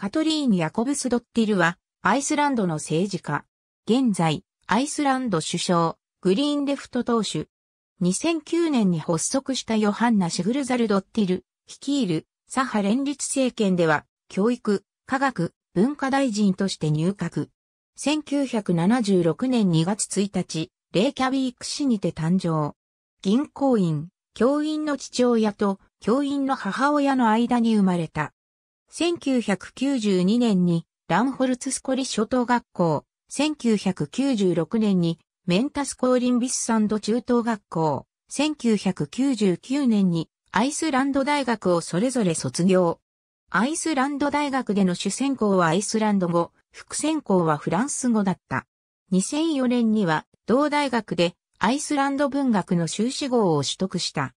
カトリーン・ヤコブスドッティルは、アイスランドの政治家。現在、アイスランド首相、グリーンレフト党首。2009年に発足したヨハンナ・シグルザルドッティル、率いる、左派連立政権では、教育、科学、文化大臣として入閣。1976年2月1日、レイキャビーク市にて誕生。銀行員、教員の父親と教員の母親の間に生まれた。1992年にランホルツスコリ諸島学校、1996年にメンタスコーリンビスサンド中等学校、1999年にアイスランド大学をそれぞれ卒業。アイスランド大学での主専攻はアイスランド語、副専攻はフランス語だった。2004年には同大学でアイスランド文学の修士号を取得した。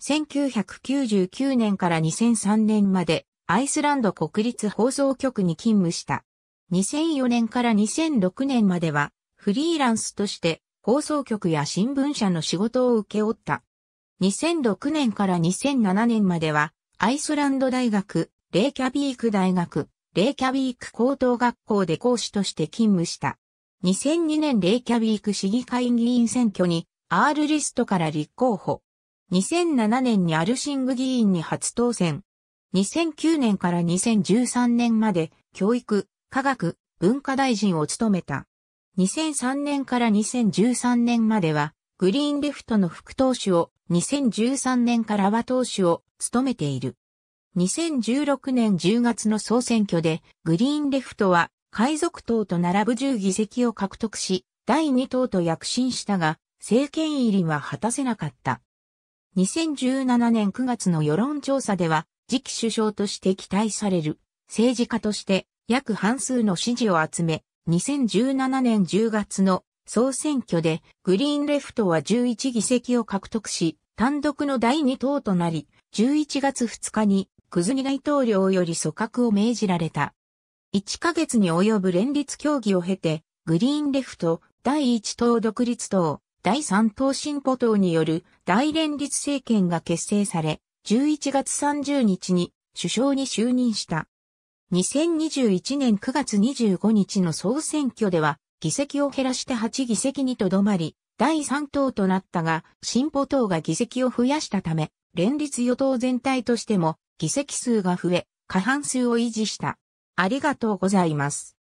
1999年から2003年までアイスランド国立放送局に勤務した。2004年から2006年までは、フリーランスとして放送局や新聞社の仕事を受け負った。2006年から2007年までは、アイスランド大学、レイキャビーク大学、レイキャビーク高等学校で講師として勤務した。2002年レイキャビーク市議会議員選挙に R リストから立候補。2007年にアルシング議員に初当選。2009年から2013年まで教育、科学、文化大臣を務めた。2003年から2013年までは、グリーンレフトの副党首を、2013年から和党首を務めている。2016年10月の総選挙で、グリーンレフトは、海賊党と並ぶ10議席を獲得し、第2党と躍進したが、政権入りは果たせなかった。2017年9月の世論調査では、次期首相として期待される政治家として約半数の支持を集め、2017年10月の総選挙でグリーンレフトは11議席を獲得し、単独の第2党となり、11月2日にクズニ大統領より組閣を命じられた。1ヶ月に及ぶ連立協議を経て、グリーンレフト、第1党独立党、第3党進歩党による大連立政権が結成され、11月30日に首相に就任した。2021年9月25日の総選挙では、議席を減らして8議席にとどまり、第3党となったが、進歩党が議席を増やしたため、連立与党全体としても議席数が増え、過半数を維持した。ありがとうございます。